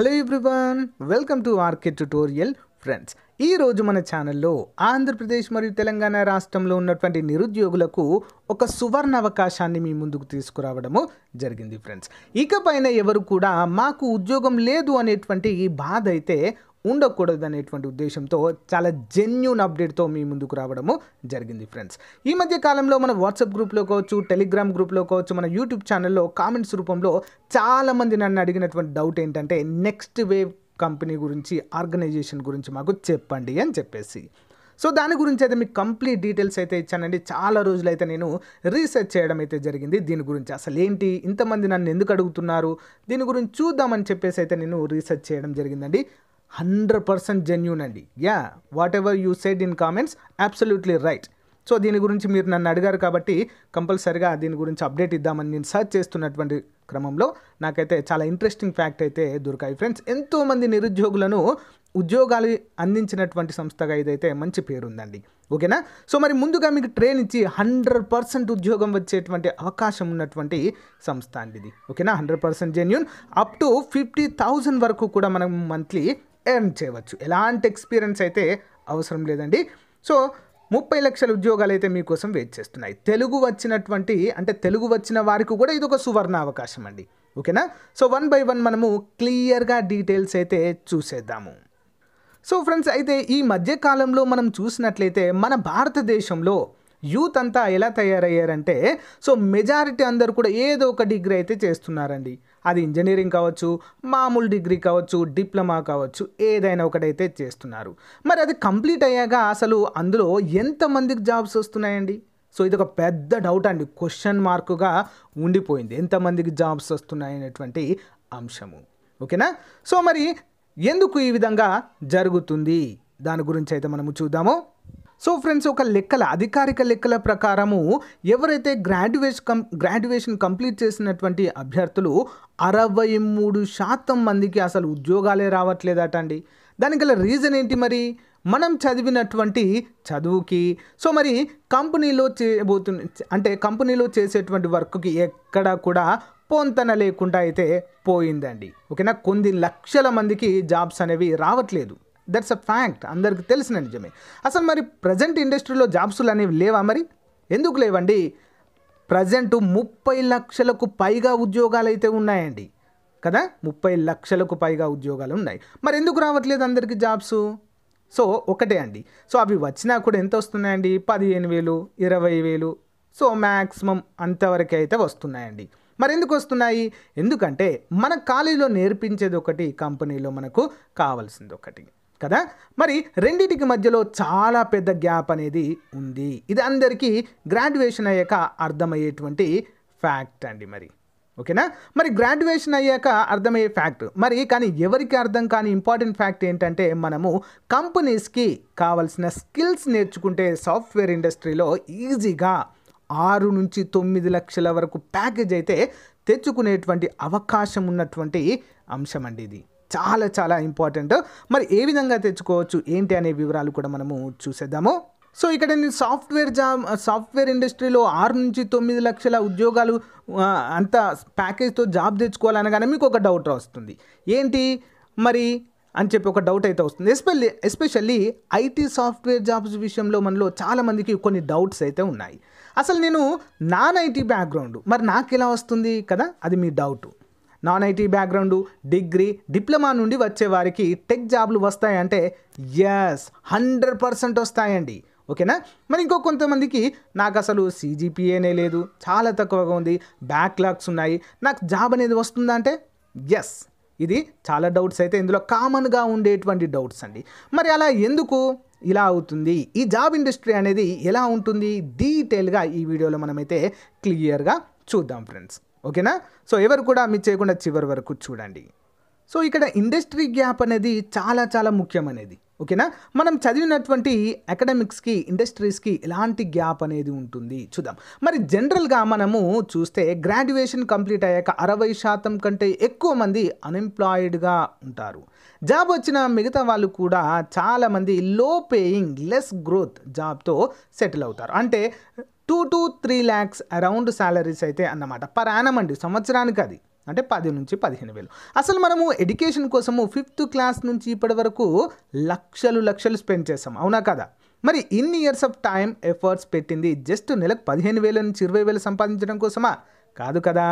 hello everyone welcome to RK tutorial friends ఈరోజు మన ఛానల్లో ఆంధ్రప్రదేశ్ మరియు తెలంగాణ రాష్ట్రంలో ఉన్నటువంటి నిరుద్యోగులకు ఒక సువర్ణ అవకాశాన్ని మీ ముందుకు తీసుకురావడము జరిగింది ఫ్రెండ్స్ ఇకపైన ఎవరు కూడా మాకు ఉద్యోగం లేదు అనేటువంటి ఈ బాధ అయితే ఉండకూడదు అనేటువంటి ఉద్దేశంతో చాలా జెన్యున్ అప్డేట్తో మీ ముందుకు రావడము జరిగింది ఫ్రెండ్స్ ఈ మధ్య కాలంలో మన వాట్సాప్ గ్రూప్లో కావచ్చు టెలిగ్రామ్ గ్రూప్లో కావచ్చు మన యూట్యూబ్ ఛానల్లో కామెంట్స్ రూపంలో చాలామంది నన్ను అడిగినటువంటి డౌట్ ఏంటంటే నెక్స్ట్ వేవ్ కంపెనీ గురించి ఆర్గనైజేషన్ గురించి మాకు చెప్పండి అని చెప్పేసి సో దాని గురించి అయితే మీకు కంప్లీట్ డీటెయిల్స్ అయితే ఇచ్చానండి చాలా రోజులైతే నేను రీసెర్చ్ చేయడం అయితే జరిగింది దీని గురించి అసలు ఏంటి ఇంతమంది నన్ను ఎందుకు అడుగుతున్నారు దీని గురించి చూద్దామని చెప్పేసి అయితే నేను రీసెర్చ్ చేయడం జరిగిందండి హండ్రెడ్ పర్సెంట్ జెన్యున్ అండి yeah whatever you said in comments absolutely right so దీని గురించి మీరు నన్ను అడిగారు కాబట్టి కంపల్సరిగా దీని గురించి అప్డేట్ ఇద్దామని నేను సర్చ్ చేస్తున్నటువంటి క్రమంలో నాకైతే చాలా ఇంట్రెస్టింగ్ ఫ్యాక్ట్ అయితే దొరికాయి ఫ్రెండ్స్ ఎంతోమంది నిరుద్యోగులను ఉద్యోగాలు అందించినటువంటి సంస్థగా ఇదైతే మంచి పేరుందండి ఓకేనా సో మరి ముందుగా మీకు ట్రైన్ ఇచ్చి హండ్రెడ్ పర్సెంట్ ఉద్యోగం వచ్చేటువంటి అవకాశం ఉన్నటువంటి సంస్థ అండి ఇది ఓకేనా hundred percent genuine up to fifty thousand వరకు కూడా మనం మంత్లీ ఎర్న్ చేయవచ్చు ఎలాంటి ఎక్స్పీరియన్స్ అయితే అవసరం లేదండి సో ముప్పై లక్షల ఉద్యోగాలు అయితే మీకోసం వెయిట్ చేస్తున్నాయి తెలుగు వచ్చినటువంటి అంటే తెలుగు వచ్చిన వారికి కూడా ఇది ఒక సువర్ణ అవకాశం అండి ఓకేనా సో వన్ బై వన్ మనము క్లియర్గా డీటెయిల్స్ అయితే చూసేద్దాము సో ఫ్రెండ్స్ అయితే ఈ మధ్యకాలంలో మనం చూసినట్లయితే మన భారతదేశంలో యూత్ అంతా ఎలా తయారయ్యారంటే సో మెజారిటీ అందరు కూడా ఏదో ఒక డిగ్రీ అయితే చేస్తున్నారండి అది ఇంజనీరింగ్ కావచ్చు మామూలు డిగ్రీ కావచ్చు డిప్లొమా కావచ్చు ఏదైనా ఒకటైతే చేస్తున్నారు మరి అది కంప్లీట్ అయ్యాక అసలు అందులో ఎంతమందికి జాబ్స్ వస్తున్నాయండి సో ఇది ఒక పెద్ద డౌట్ అండి క్వశ్చన్ మార్కుగా ఉండిపోయింది ఎంతమందికి జాబ్స్ వస్తున్నాయనేటువంటి అంశము ఓకేనా సో మరి ఎందుకు ఈ విధంగా జరుగుతుంది దాని గురించి అయితే మనము చూద్దాము సో ఫ్రెండ్స్ ఒక లెక్కల అధికారిక లెక్కల ప్రకారము ఎవరైతే గ్రాడ్యుయేషన్ కం గ్రాడ్యుయేషన్ కంప్లీట్ చేసినటువంటి అభ్యర్థులు అరవై మూడు శాతం మందికి అసలు ఉద్యోగాలే రావట్లేదట అండి దానికి గల రీజన్ ఏంటి మరి మనం చదివినటువంటి చదువుకి సో మరి కంపెనీలో చేయబోతు అంటే కంపెనీలో చేసేటువంటి వర్క్కి ఎక్కడా కూడా పొంతన లేకుండా అయితే పోయిందండి ఓకేనా కొన్ని లక్షల మందికి జాబ్స్ అనేవి రావట్లేదు దట్స్ అ ఫ్యాక్ట్ అందరికీ తెలిసిన నిజమే అసలు మరి ప్రజెంట్ ఇండస్ట్రీలో జాబ్స్లు అనేవి లేవా మరి ఎందుకు లేవండి ప్రజెంట్ ముప్పై లక్షలకు పైగా ఉద్యోగాలు అయితే ఉన్నాయండి కదా ముప్పై లక్షలకు పైగా ఉద్యోగాలు ఉన్నాయి మరి ఎందుకు రావట్లేదు అందరికీ జాబ్స్ సో ఒకటే అండి సో అవి వచ్చినా కూడా ఎంత వస్తున్నాయండి పదిహేను వేలు ఇరవై వేలు సో మ్యాక్సిమం అంతవరకు అయితే వస్తున్నాయండి మరి ఎందుకు వస్తున్నాయి ఎందుకంటే మన కాలేజీలో నేర్పించేది ఒకటి కంపెనీలో మనకు కావాల్సింది ఒకటి కదా మరి రెండింటికి మధ్యలో చాలా పెద్ద గ్యాప్ అనేది ఉంది ఇది అందరికీ గ్రాడ్యుయేషన్ అయ్యాక అర్థమయ్యేటువంటి ఫ్యాక్ట్ అండి మరి ఓకేనా మరి గ్రాడ్యుయేషన్ అయ్యాక అర్థమయ్యే ఫ్యాక్ట్ మరి కానీ ఎవరికి అర్థం కాని ఇంపార్టెంట్ ఫ్యాక్ట్ ఏంటంటే మనము కంపెనీస్కి కావలసిన స్కిల్స్ నేర్చుకుంటే సాఫ్ట్వేర్ ఇండస్ట్రీలో ఈజీగా ఆరు నుంచి తొమ్మిది లక్షల వరకు ప్యాకేజ్ అయితే తెచ్చుకునేటువంటి అవకాశం ఉన్నటువంటి అంశం అండి ఇది చాలా చాలా ఇంపార్టెంట్ మరి ఏ విధంగా తెచ్చుకోవచ్చు ఏంటి అనే వివరాలు కూడా మనము చూసేద్దాము సో ఇక్కడ నేను సాఫ్ట్వేర్ జాబ్ సాఫ్ట్వేర్ ఇండస్ట్రీలో ఆరు నుంచి తొమ్మిది లక్షల ఉద్యోగాలు అంత ప్యాకేజ్తో జాబ్ తెచ్చుకోవాలనగానే మీకు ఒక డౌట్ వస్తుంది ఏంటి మరి అని చెప్పి ఒక డౌట్ అయితే వస్తుంది ఎస్పెల్ ఎస్పెషల్లీ ఐటీ సాఫ్ట్వేర్ జాబ్స్ విషయంలో మనలో చాలామందికి కొన్ని డౌట్స్ అయితే ఉన్నాయి అసలు నేను నాన్ ఐటీ బ్యాక్గ్రౌండ్ మరి నాకు ఎలా వస్తుంది కదా అది మీ doubt non IT background degree diploma నుండి వచ్చేవారికి టెక్ జాబ్లు వస్తాయంటే ఎస్ హండ్రెడ్ పర్సెంట్ వస్తాయండి ఓకేనా మరి ఇంకో కొంతమందికి నాకు అసలు సీజీపీఏనే లేదు చాలా తక్కువగా ఉంది బ్యాక్లాగ్స్ ఉన్నాయి నాకు జాబ్ అనేది వస్తుందా అంటే ఎస్ ఇది చాలా డౌట్స్ అయితే ఇందులో కామన్గా ఉండేటువంటి డౌట్స్ అండి మరి అలా ఎందుకు ఇలా అవుతుంది ఈ జాబ్ ఇండస్ట్రీ అనేది ఎలా ఉంటుంది డీటెయిల్గా ఈ వీడియోలో మనమైతే క్లియర్గా చూద్దాం ఫ్రెండ్స్ ఓకేనా సో ఎవరు కూడా మిస్ చేయకుండా చివరి వరకు చూడండి సో ఇక్కడ ఇండస్ట్రీ గ్యాప్ అనేది చాలా చాలా ముఖ్యమైనది ఓకేనా మనం చదివినటువంటి అకాడమిక్స్కి ఇండస్ట్రీస్కి ఎలాంటి గ్యాప్ అనేది ఉంటుంది చూద్దాం మరి జనరల్గా మనము చూస్తే గ్రాడ్యుయేషన్ కంప్లీట్ అయ్యాక అరవై శాతం కంటే ఎక్కువ మంది అన్ఎంప్లాయిడ్గా ఉంటారు జాబ్ వచ్చిన మిగతా వాళ్ళు కూడా చాలామంది లో పేయింగ్ లెస్ గ్రోత్ జాబ్తో సెటిల్ అవుతారు అంటే two to three lakhs around salaries అయితే అన్నమాట పర్ యానం అండి సంవత్సరానికి అది అంటే పది నుంచి పదిహేను వేలు అసలు మనము ఎడ్యుకేషన్ కోసము ఫిఫ్త్ క్లాస్ నుంచి ఇప్పటి వరకు లక్షలు లక్షలు స్పెండ్ చేస్తాం అవునా కదా మరి ఇన్ని ఇయర్స్ ఆఫ్ టైం ఎఫర్ట్స్ పెట్టింది జస్ట్ నెలకు పదిహేను వేల నుంచి ఇరవై వేలు సంపాదించడం కోసమా కాదు కదా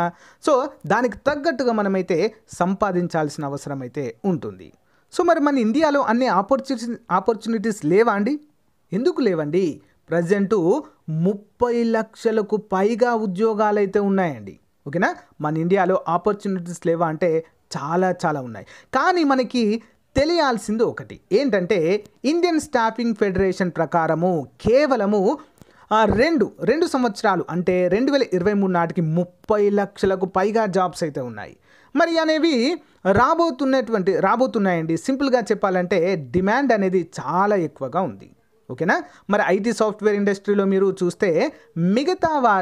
సో దానికి తగ్గట్టుగా మనమైతే సంపాదించాల్సిన అవసరం అయితే ఉంటుంది సో మరి మన ఇండియాలో అన్ని ఆపర్చునిటీ ఆపర్చునిటీస్ లేవా అండి ఎందుకు లేవండి ప్రజెంటు ముప్పై లక్షలకు పైగా ఉద్యోగాలు అయితే ఉన్నాయండి ఓకేనా మన ఇండియాలో ఆపర్చునిటీస్ లేవా అంటే చాలా చాలా ఉన్నాయి కానీ మనకి తెలియాల్సింది ఒకటి ఏంటంటే ఇండియన్ స్టాఫింగ్ ఫెడరేషన్ ప్రకారము కేవలము రెండు రెండు సంవత్సరాలు అంటే రెండు వేల ఇరవై మూడు నాటికి ముప్పై లక్షలకు పైగా జాబ్స్ అయితే ఉన్నాయి మరి అనేవి రాబోతున్నటువంటి రాబోతున్నాయండి సింపుల్గా చెప్పాలంటే డిమాండ్ అనేది చాలా ఎక్కువగా ఉంది ఓకేనా మరి ఐటీ సాఫ్ట్వేర్ ఇండస్ట్రీలో మీరు చూస్తే మిగతా వా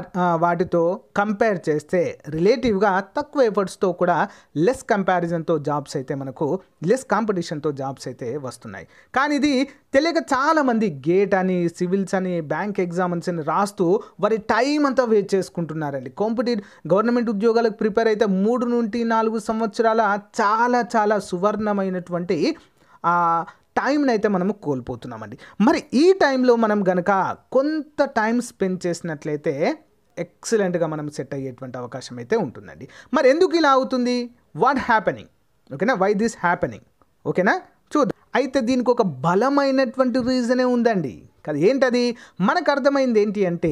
వాటితో కంపేర్ చేస్తే రిలేటివ్గా తక్కువ ఎఫర్ట్స్తో కూడా లెస్ కంపారిజన్తో జాబ్స్ అయితే మనకు లెస్ కాంపిటీషన్తో జాబ్స్ అయితే వస్తున్నాయి కానీ ఇది తెలియక చాలామంది గేట్ అని సివిల్స్ అని బ్యాంక్ ఎగ్జామ్స్ అని రాస్తూ వారి టైం అంతా వేస్ట్ చేసుకుంటున్నారండి కాంపిటేట్ గవర్నమెంట్ ఉద్యోగాలకు ప్రిపేర్ అయితే మూడు నుండి నాలుగు సంవత్సరాల చాలా చాలా సువర్ణమైనటువంటి టైంని అయితే మనము కోల్పోతున్నామండి మరి ఈ టైంలో మనం గనక కొంత టైం స్పెండ్ చేసినట్లయితే ఎక్సలెంట్గా మనం సెట్ అయ్యేటువంటి అవకాశం అయితే ఉంటుందండి మరి ఎందుకు ఇలా అవుతుంది వాట్ హ్యాపెనింగ్ ఓకేనా వై దిస్ హ్యాపెనింగ్ ఓకేనా చూద్దాం అయితే దీనికి ఒక బలమైనటువంటి రీజనే ఉందండి కదా ఏంటది మనకు అర్థమైంది ఏంటి అంటే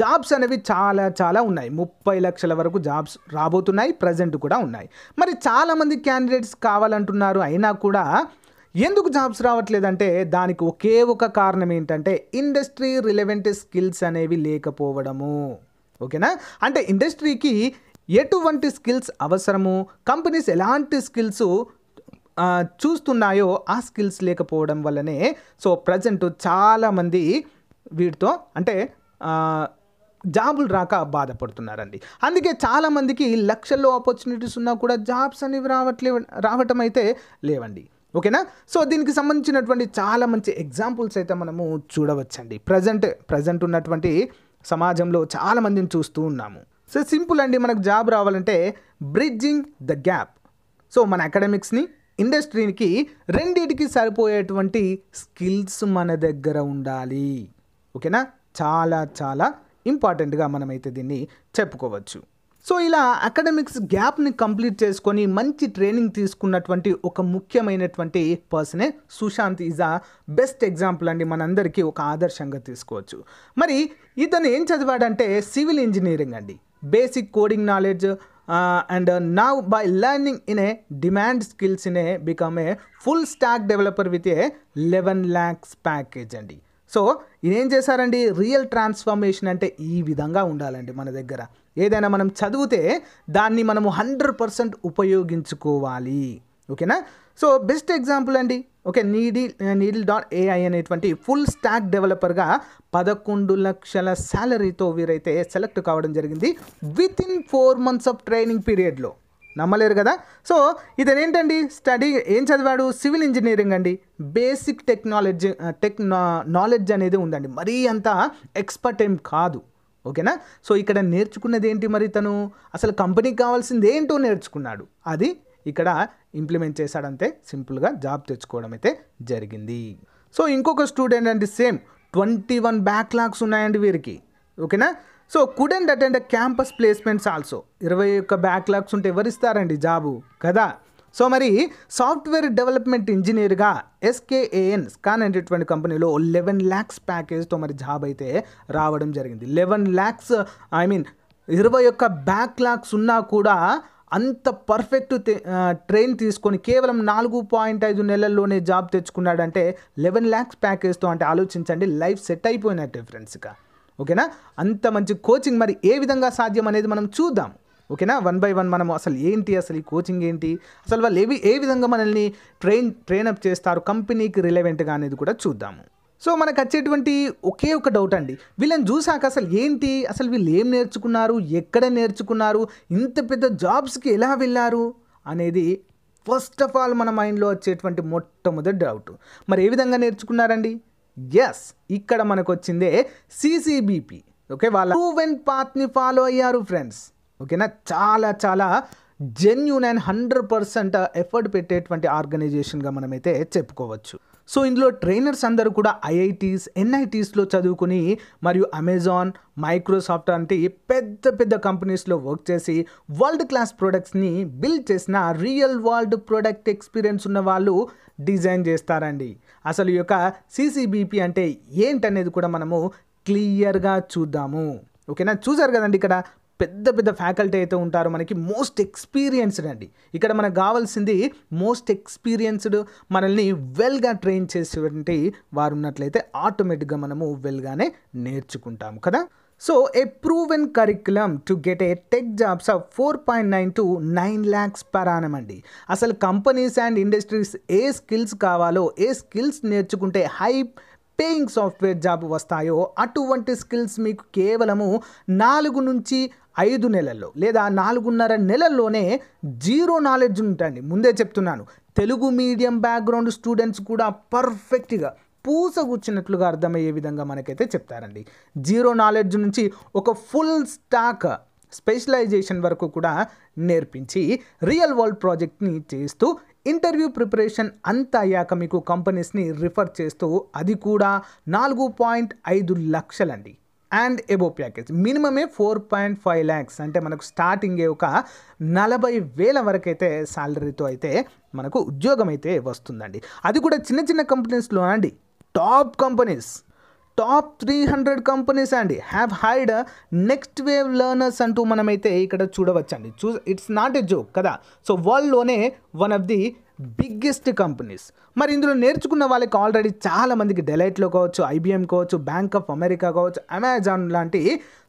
జాబ్స్ అనేవి చాలా చాలా ఉన్నాయి ముప్పై లక్షల వరకు జాబ్స్ రాబోతున్నాయి ప్రజెంట్ కూడా ఉన్నాయి మరి చాలామంది క్యాండిడేట్స్ కావాలంటున్నారు అయినా కూడా ఎందుకు జాబ్స్ రావట్లేదంటే దానికి ఒకే ఒక కారణం ఏంటంటే ఇండస్ట్రీ రిలవెంట్ స్కిల్స్ అనేవి లేకపోవడము ఓకేనా అంటే ఇండస్ట్రీకి ఎటువంటి స్కిల్స్ అవసరము కంపెనీస్ ఎలాంటి స్కిల్స్ చూస్తున్నాయో ఆ స్కిల్స్ లేకపోవడం వల్లనే సో ప్రజెంట్ చాలామంది వీటితో అంటే జాబులు రాక బాధపడుతున్నారండి అందుకే చాలామందికి లక్షల్లో ఆపర్చునిటీస్ ఉన్నా కూడా జాబ్స్ అనేవి రావట్లే రావటం అయితే లేవండి ఓకేనా సో దీనికి సంబంధించినటువంటి చాలా మంచి ఎగ్జాంపుల్స్ అయితే మనము చూడవచ్చండి ప్రజెంట్ ప్రజెంట్ ఉన్నటువంటి సమాజంలో చాలామందిని చూస్తూ ఉన్నాము సో సింపుల్ అండి మనకు జాబ్ రావాలంటే బ్రిడ్జింగ్ ద గ్యాప్ సో మన అకాడమిక్స్ని ఇండస్ట్రీకి రెండింటికి సరిపోయేటువంటి స్కిల్స్ మన దగ్గర ఉండాలి ఓకేనా చాలా చాలా ఇంపార్టెంట్గా మనమైతే దీన్ని చెప్పుకోవచ్చు సో ఇలా అకాడమిక్స్ గ్యాప్ని కంప్లీట్ చేసుకొని మంచి ట్రైనింగ్ తీసుకున్నటువంటి ఒక ముఖ్యమైనటువంటి పర్సనే సుశాంత్ ఈజ్ బెస్ట్ ఎగ్జాంపుల్ అండి మనందరికీ ఒక ఆదర్శంగా తీసుకోవచ్చు మరి ఇతను ఏం చదివాడంటే సివిల్ ఇంజనీరింగ్ అండి basic coding knowledge and now by learning in a demand skills in a become a full stack developer with a eleven lakhs package అండి సో ఇదేం చేశారండి రియల్ ట్రాన్స్ఫర్మేషన్ అంటే ఈ విధంగా ఉండాలండి మన దగ్గర ఏదైనా మనం చదివితే దాన్ని మనము హండ్రెడ్ పర్సెంట్ ఉపయోగించుకోవాలి ఓకేనా సో బెస్ట్ ఎగ్జాంపుల్ అండి ఓకే నీడి నీడిల్ డాట్ ఏఐ అనేటువంటి ఫుల్ స్టాక్ డెవలపర్గా పదకొండు లక్షల శాలరీతో వీరైతే సెలెక్ట్ కావడం జరిగింది with in four months of training పీరియడ్లో నమ్మలేరు కదా సో ఏంటండి స్టడీ ఏం చదివాడు సివిల్ ఇంజనీరింగ్ అండి బేసిక్ టెక్నాలజీ టెక్ నాలెడ్జ్ అనేది ఉందండి మరీ అంత ఎక్స్పర్ట్ ఏం కాదు ఓకేనా సో ఇక్కడ నేర్చుకున్నది ఏంటి మరి తను అసలు కంపెనీకి కావాల్సింది ఏంటో నేర్చుకున్నాడు అది ఇక్కడ ఇంప్లిమెంట్ చేశాడంతే సింపుల్గా జాబ్ తెచ్చుకోవడం అయితే జరిగింది సో ఇంకొక స్టూడెంట్ అండి same twenty one backlogs ఉన్నాయండి వీరికి ఓకేనా so couldn't attend campus placements also ఇరవై ఒక్క బ్యాక్ లాగ్స్ ఉంటే ఎవరిస్తారండి జాబు కదా సో మరి సాఫ్ట్వేర్ డెవలప్మెంట్ ఇంజనీర్గా ఎస్కేఏఎన్ స్కాన్ అనేటటువంటి కంపెనీలో లెవెన్ ల్యాక్స్ ప్యాకేజ్తో మరి జాబ్ అయితే రావడం జరిగింది లెవెన్ ల్యాక్స్ ఐ మీన్ ఇరవై ఒక్క బ్యాక్ ల్యాక్స్ ఉన్నా కూడా అంత పర్ఫెక్ట్ ట్రైన్ తీసుకొని కేవలం నాలుగు పాయింట్ ఐదు నెలల్లోనే జాబ్ తెచ్చుకున్నాడంటే లెవెన్ ల్యాక్స్ ప్యాకేజ్తో అంటే ఆలోచించండి లైఫ్ సెట్ అయిపోయినట్టే ఫ్రెండ్స్గా ఓకేనా అంత మంచి కోచింగ్ మరి ఏ విధంగా సాధ్యం అనేది మనం చూద్దాం ఓకేనా వన్ బై వన్ మనము అసలు ఏంటి అసలు ఈ కోచింగ్ ఏంటి అసలు వాళ్ళు ఏవి ఏ విధంగా మనల్ని ట్రైన్ ట్రైన్ అప్ చేస్తారు కంపెనీకి రిలవెంట్గా అనేది కూడా చూద్దాము సో మనకు వచ్చేటువంటి ఒకే ఒక డౌట్ అండి వీళ్ళని చూసాక అసలు ఏంటి అసలు వీళ్ళు ఏం నేర్చుకున్నారు ఎక్కడ నేర్చుకున్నారు ఇంత పెద్ద జాబ్స్కి ఎలా వెళ్ళారు అనేది ఫస్ట్ ఆఫ్ ఆల్ మన మైండ్లో వచ్చేటువంటి మొట్టమొదటి డౌట్ మరి ఏ విధంగా నేర్చుకున్నారండి ఎస్ ఇక్కడ మనకు వచ్చిందే సిసిబిపి ఓకే వాళ్ళ ప్రూవెన్ పాత్ని ఫాలో అయ్యారు ఫ్రెండ్స్ ఓకేనా చాలా చాలా genuine and hundred percent effort పెట్టేటువంటి ఆర్గనైజేషన్గా మనమైతే చెప్పుకోవచ్చు సో ఇందులో ట్రైనర్స్ అందరూ కూడా ఐఐటీస్ ఎన్ఐటీస్లో చదువుకుని మరియు అమెజాన్ మైక్రోసాఫ్ట్ వంటి పెద్ద పెద్ద కంపెనీస్లో వర్క్ చేసి వరల్డ్ క్లాస్ ప్రొడక్ట్స్ని బిల్డ్ చేసిన రియల్ వరల్డ్ ప్రొడక్ట్ ఎక్స్పీరియన్స్ ఉన్న వాళ్ళు డిజైన్ చేస్తారండి అసలు ఈ యొక్క సిసిబిపి అంటే ఏంటనేది కూడా మనము క్లియర్గా చూద్దాము ఓకేనా చూసారు కదండి ఇక్కడ పెద్ద పెద్ద ఫ్యాకల్టీ అయితే ఉంటారో మనకి మోస్ట్ ఎక్స్పీరియన్స్డ్ అండి ఇక్కడ మనకు కావాల్సింది మోస్ట్ ఎక్స్పీరియన్స్డ్ మనల్ని వెల్గా ట్రైన్ చేసేటువంటి వారు ఉన్నట్లయితే ఆటోమేటిక్గా మనము వెల్గానే నేర్చుకుంటాము కదా so a proven curriculum to get a tech jobs of four point nine to nine lakhs per annum అండి అసలు కంపెనీస్ అండ్ ఇండస్ట్రీస్ ఏ స్కిల్స్ కావాలో ఏ స్కిల్స్ నేర్చుకుంటే హై పేయింగ్ సాఫ్ట్వేర్ జాబ్ వస్తాయో అటువంటి స్కిల్స్ మీకు కేవలము నాలుగు నుంచి ఐదు నెలల్లో లేదా నాలుగున్నర నెలల్లోనే జీరో నాలెడ్జ్ ఉంటుంది ముందే చెప్తున్నాను తెలుగు మీడియం బ్యాక్గ్రౌండ్ స్టూడెంట్స్ కూడా పర్ఫెక్ట్గా పూసగుచ్చినట్లుగా అర్థమయ్యే విధంగా మనకైతే చెప్తారండి జీరో నాలెడ్జ్ నుంచి ఒక ఫుల్ స్టాక్ స్పెషలైజేషన్ వరకు కూడా నేర్పించి రియల్ వరల్డ్ ప్రాజెక్ట్ని చేస్తూ ఇంటర్వ్యూ ప్రిపరేషన్ అంతా అయ్యాక మీకు కంపెనీస్ని రిఫర్ చేస్తూ అది కూడా నాలుగు పాయింట్ ఐదు లక్షలండి అండ్ ఎబో ప్యాకేజ్ మినిమమే ఫోర్ పాయింట్ ఫైవ్ ల్యాక్స్ అంటే మనకు స్టార్టింగే ఒక నలభై వేల వరకైతే శాలరీతో అయితే మనకు ఉద్యోగం అయితే వస్తుందండి అది కూడా చిన్న చిన్న కంపెనీస్లో అండి top companies top three hundred companies అండి have hired next wave learners అంటూ మనమైతే ఇక్కడ చూడవచ్చండి చూ ఇట్స్ నాట్ ఎ జోక్ కదా సో వరల్డ్లోనే one of the biggest companies మరి ఇందులో నేర్చుకున్న వాళ్ళకి ఆల్రెడీ చాలామందికి డెలైట్లో కావచ్చు ఐబిఎం కావచ్చు బ్యాంక్ ఆఫ్ అమెరికా కావచ్చు అమెజాన్ లాంటి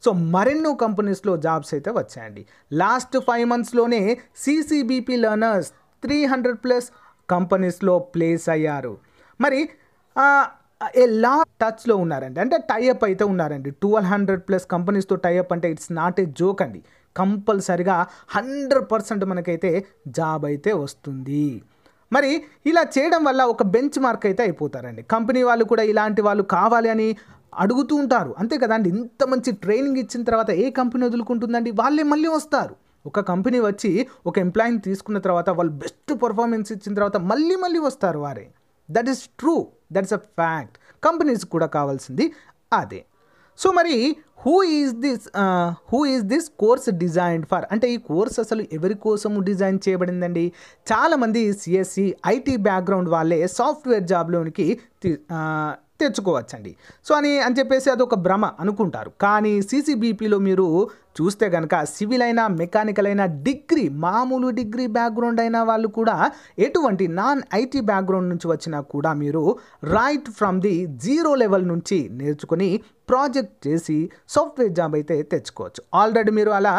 సో మరెన్నో కంపెనీస్లో జాబ్స్ అయితే వచ్చాయండి లాస్ట్ ఫైవ్ మంత్స్లోనే CCBP learners three hundred plus కంపెనీస్లో ప్లేస్ అయ్యారు మరి ఎలా టచ్లో ఉన్నారండి అంటే టైఅప్ అయితే ఉన్నారండి ట్వెల్వ్ హండ్రెడ్ ప్లస్ కంపెనీస్తో టైఅప్ అంటే ఇట్స్ నాట్ ఏ జోక్ అండి కంపల్సరిగా హండ్రెడ్ పర్సెంట్ మనకైతే జాబ్ అయితే వస్తుంది మరి ఇలా చేయడం వల్ల ఒక బెంచ్ మార్క్ అయితే అయిపోతారండి కంపెనీ వాళ్ళు కూడా ఇలాంటి వాళ్ళు కావాలి అని అడుగుతూ ఉంటారు అంతే కదండి ఇంత మంచి ట్రైనింగ్ ఇచ్చిన తర్వాత ఏ కంపెనీ వదులుకుంటుందండి వాళ్ళే మళ్ళీ వస్తారు ఒక కంపెనీ వచ్చి ఒక ఎంప్లాయీని తీసుకున్న తర్వాత వాళ్ళు బెస్ట్ పర్ఫార్మెన్స్ ఇచ్చిన తర్వాత మళ్ళీ మళ్ళీ వస్తారు వారే that is true that's a fact companies కూడా కావాల్సింది అదే సో మరి who is this who is this course designed for అంటే ఈ కోర్స్ అసలు ఎవరి కోసము డిజైన్ చేయబడిందండి చాలామంది సిఎస్సి ఐటీ బ్యాక్గ్రౌండ్ వాళ్ళే సాఫ్ట్వేర్ జాబ్లోనికి తెచ్చుకోవచ్చండి సో అని అని చెప్పేసి అది ఒక భ్రమ అనుకుంటారు కానీ సీసీబీపీలో మీరు చూస్తే కనుక సివిల్ అయినా మెకానికల్ అయినా డిగ్రీ మామూలు డిగ్రీ బ్యాక్గ్రౌండ్ అయిన వాళ్ళు కూడా ఎటువంటి నాన్ ఐటీ బ్యాక్గ్రౌండ్ నుంచి వచ్చినా కూడా మీరు right from the zero level నుంచి నేర్చుకొని ప్రాజెక్ట్ చేసి సాఫ్ట్వేర్ జాబ్ అయితే తెచ్చుకోవచ్చు ఆల్రెడీ మీరు అలా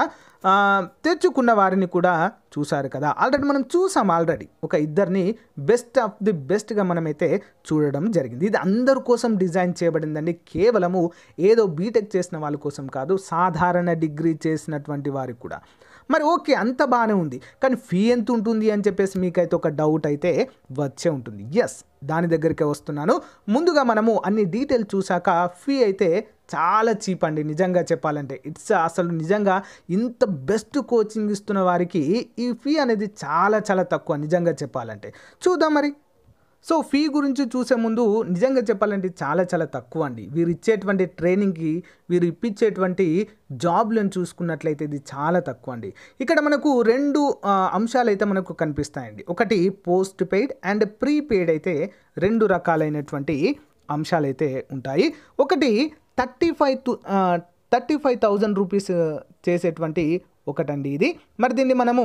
తెచ్చుకున్న వారిని కూడా చూశారు కదా ఆల్రెడీ మనం చూసాం ఆల్రెడీ ఒక ఇద్దరిని బెస్ట్ ఆఫ్ ది బెస్ట్గా మనమైతే చూడడం జరిగింది ఇది అందరి కోసం డిజైన్ చేయబడిందండి కేవలము ఏదో బీటెక్ చేసిన వాళ్ళ కోసం కాదు సాధారణ డిగ్రీ రీచ్ చేసినటువంటి వారికి కూడా మరి ఓకే అంత బాగానే ఉంది కానీ ఫీ ఎంత ఉంటుంది అని చెప్పేసి మీకైతే ఒక డౌట్ అయితే వచ్చే ఉంటుంది ఎస్ దాని దగ్గరికే వస్తున్నాను ముందుగా మనము అన్ని డీటెయిల్ చూశాక ఫీ అయితే చాలా చీప్ అండి నిజంగా చెప్పాలంటే ఇట్స్ అసలు నిజంగా ఇంత బెస్ట్ కోచింగ్ ఇస్తున్న వారికి ఈ ఫీ అనేది చాలా చాలా తక్కువ నిజంగా చెప్పాలంటే చూద్దాం మరి సో ఫీ గురించి చూసే ముందు నిజంగా చెప్పాలంటే చాలా చాలా తక్కువ అండి వీరు ఇచ్చేటువంటి ట్రైనింగ్కి వీరు ఇప్పించేటువంటి జాబ్లను చూసుకున్నట్లయితే ఇది చాలా తక్కువ అండి ఇక్కడ మనకు రెండు అంశాలు అయితే మనకు కనిపిస్తాయండి ఒకటి పోస్ట్ పెయిడ్ అండ్ ప్రీపెయిడ్ అయితే రెండు రకాలైనటువంటి అంశాలు అయితే ఉంటాయి ఒకటి thirty five to thirty five thousand rupees చేసేటువంటి ఒకటండి ఇది మరి దీన్ని మనము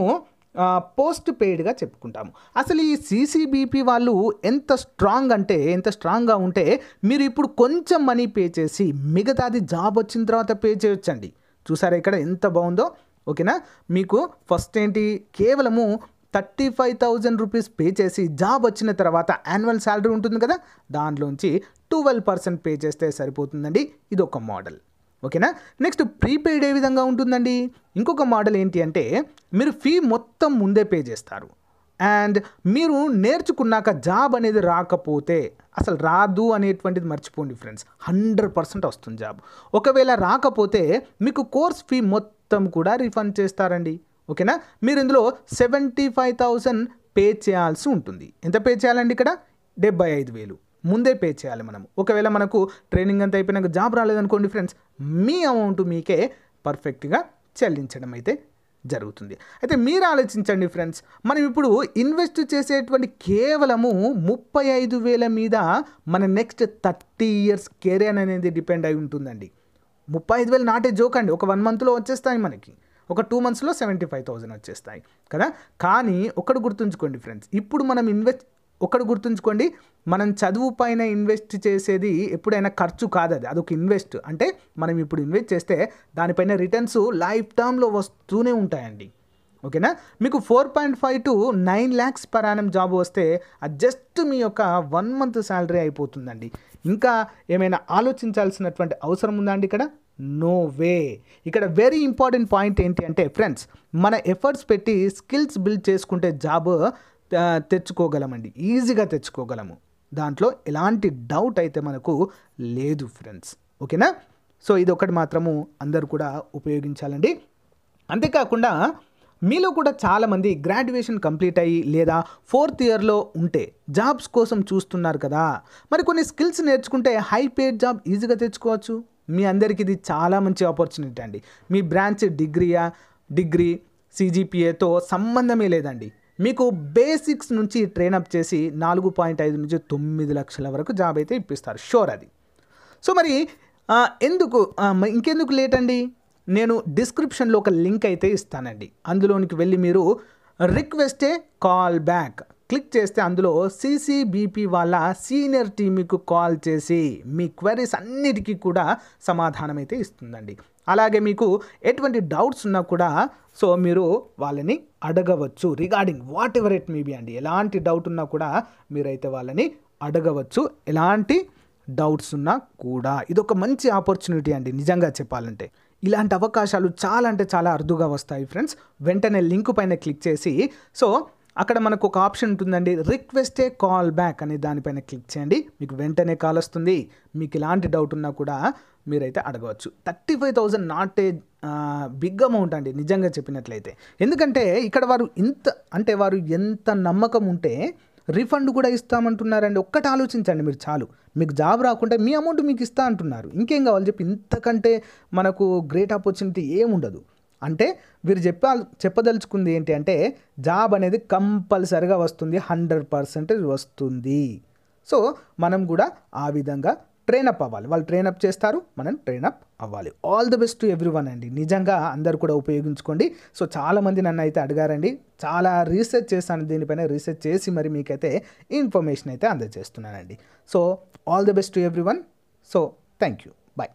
పోస్ట్ పెయిడ్గా చెప్పుకుంటాము అసలు ఈ సీసీబీపీ వాళ్ళు ఎంత స్ట్రాంగ్ అంటే ఎంత స్ట్రాంగ్గా ఉంటే మీరు ఇప్పుడు కొంచెం మనీ పే చేసి మిగతాది జాబ్ వచ్చిన తర్వాత పే చేయొచ్చండి చూసారా ఇక్కడ ఎంత బాగుందో ఓకేనా మీకు ఫస్ట్ ఏంటి కేవలము thirty five thousand rupees pay చేసి జాబ్ వచ్చిన తర్వాత యాన్యువల్ శాలరీ ఉంటుంది కదా దాంట్లోంచి ట్వెల్వ్ పర్సెంట్ పే చేస్తే సరిపోతుందండి ఇది ఒక మోడల్ ఓకేనా నెక్స్ట్ ప్రీపెయిడ్ ఏ విధంగా ఉంటుందండి ఇంకొక మోడల్ ఏంటి అంటే మీరు ఫీ మొత్తం ముందే పే చేస్తారు అండ్ మీరు నేర్చుకున్నాక జాబ్ అనేది రాకపోతే అసలు రాదు అనేటువంటిది మర్చిపోండి ఫ్రెండ్స్ హండ్రెడ్ పర్సెంట్ వస్తుంది జాబ్ ఒకవేళ రాకపోతే మీకు కోర్స్ ఫీ మొత్తం కూడా రిఫండ్ చేస్తారండి ఓకేనా మీరు ఇందులో సెవెంటీ ఫైవ్ థౌసండ్ పే చేయాల్సి ఉంటుంది ఎంత పే చేయాలండి ఇక్కడ డెబ్బై ఐదు వేలు ముందే పే చేయాలి మనం ఒకవేళ మనకు ట్రైనింగ్ అంతా అయిపోయినాక జాబ్ రాలేదనుకోండి ఫ్రెండ్స్ మీ అమౌంట్ మీకే పర్ఫెక్ట్గా చెల్లించడం అయితే జరుగుతుంది అయితే మీరు ఆలోచించండి ఫ్రెండ్స్ మనం ఇప్పుడు ఇన్వెస్ట్ చేసేటువంటి కేవలము ముప్పై ఐదు వేల మీద మన నెక్స్ట్ థర్టీ ఇయర్స్ కెరియర్ అనేది డిపెండ్ అయి ఉంటుందండి ముప్పై ఐదు వేలు నాటే జోక్ అండి ఒక వన్ మంత్లో వచ్చేస్తాయి మనకి ఒక టూ మంత్స్లో సెవెంటీ ఫైవ్ థౌజండ్ వచ్చేస్తాయి కదా కానీ ఒకటి గుర్తుంచుకోండి ఫ్రెండ్స్ ఇప్పుడు మనం ఇన్వెస్ట్ ఒకటి గుర్తుంచుకోండి మనం చదువు పైన ఇన్వెస్ట్ చేసేది ఎప్పుడైనా ఖర్చు కాదు అది అదొక ఇన్వెస్ట్ అంటే మనం ఇప్పుడు ఇన్వెస్ట్ చేస్తే దానిపైన రిటర్న్స్ లైఫ్ టర్మ్లో వస్తూనే ఉంటాయండి ఓకేనా మీకు four point five to nine lakhs per annum job వస్తే అది జస్ట్ మీ యొక్క వన్ మంత్ శాలరీ అయిపోతుందండి ఇంకా ఏమైనా ఆలోచించాల్సినటువంటి అవసరం ఉందా అండి ఇక్కడ నో వే ఇక్కడ వెరీ ఇంపార్టెంట్ పాయింట్ ఏంటి అంటే ఫ్రెండ్స్ మన ఎఫర్ట్స్ పెట్టి స్కిల్స్ బిల్డ్ చేసుకుంటే జాబ్ తెచ్చుకోగలమండి ఈజీగా తెచ్చుకోగలము దాంట్లో ఎలాంటి డౌట్ అయితే మనకు లేదు ఫ్రెండ్స్ ఓకేనా సో ఇది ఒకటి మాత్రము అందరు కూడా ఉపయోగించాలండి అంతేకాకుండా మీలో కూడా చాలామంది గ్రాడ్యుయేషన్ కంప్లీట్ అయ్యి లేదా ఫోర్త్ ఇయర్లో ఉంటే జాబ్స్ కోసం చూస్తున్నారు కదా మరి కొన్ని స్కిల్స్ నేర్చుకుంటే హై పేడ్ జాబ్ ఈజీగా తెచ్చుకోవచ్చు మీ అందరికీ ఇది చాలా మంచి ఆపర్చునిటీ అండి మీ బ్రాంచ్ డిగ్రీయా డిగ్రీ సీజీపీఏతో సంబంధమే లేదండి మీకు బేసిక్స్ నుంచి ట్రైన్ అప్ చేసి నాలుగు పాయింట్ ఐదు నుంచి తొమ్మిది లక్షల వరకు జాబ్ అయితే ఇప్పిస్తారు షూర్ అది సో మరి ఎందుకు ఇంకెందుకు లేట్ అండి నేను డిస్క్రిప్షన్లో ఒక లింక్ అయితే ఇస్తానండి అందులోనికి వెళ్ళి మీరు రిక్వెస్టే కాల్ బ్యాక్ క్లిక్ చేస్తే అందులో సీసీబీపీ వాళ్ళ సీనియర్ టీమ్కు కాల్ చేసి మీ క్వరీస్ అన్నిటికీ కూడా సమాధానం అయితే ఇస్తుందండి అలాగే మీకు ఎటువంటి డౌట్స్ ఉన్నా కూడా సో మీరు వాళ్ళని అడగవచ్చు regarding whatever it be అండి ఎలాంటి డౌట్ ఉన్నా కూడా మీరైతే వాళ్ళని అడగవచ్చు ఎలాంటి డౌట్స్ ఉన్నా కూడా ఇదొక మంచి ఆపర్చునిటీ అండి నిజంగా చెప్పాలంటే ఇలాంటి అవకాశాలు చాలా అంటే చాలా అరుదుగా వస్తాయి ఫ్రెండ్స్ వెంటనే లింక్ పైన క్లిక్ చేసి సో అక్కడ మనకు ఒక ఆప్షన్ ఉంటుందండి రిక్వెస్ట్ ఏ కాల్ బ్యాక్ అనే దానిపైన క్లిక్ చేయండి మీకు వెంటనే కాల్ వస్తుంది మీకు ఎలాంటి డౌట్ ఉన్నా కూడా మీరైతే అడగవచ్చు thirty five thousand not a big amount అండి నిజంగా చెప్పినట్లయితే ఎందుకంటే ఇక్కడ వారు ఇంత అంటే వారు ఎంత నమ్మకం ఉంటే రిఫండ్ కూడా ఇస్తామంటున్నారండి ఒక్కటి ఆలోచించండి మీరు చాలు మీకు జాబ్ రాకుంటే మీ అమౌంట్ మీకు ఇస్తా అంటున్నారు ఇంకేం కావాలి చెప్పి ఇంతకంటే మనకు గ్రేట్ ఆపర్చునిటీ ఏముండదు అంటే వీరు చెప్పా చెప్పదలుచుకుంది ఏంటి అంటే జాబ్ అనేది కంపల్సరిగా వస్తుంది హండ్రెడ్ పర్సెంటేజ్ వస్తుంది సో మనం కూడా ఆ విధంగా ట్రైన్ అప్ అవ్వాలి వాళ్ళు ట్రైన్ అప్ చేస్తారు మనం ట్రైన్ అప్ అవ్వాలి all the best to everyone అండి నిజంగా అందరు కూడా ఉపయోగించుకోండి సో చాలామంది నన్ను అయితే అడిగారండి చాలా రీసెర్చ్ చేశాను దీనిపైన రీసెర్చ్ చేసి మరి మీకైతే ఇన్ఫర్మేషన్ అయితే అందజేస్తున్నానండి so all the best to everyone so thank you bye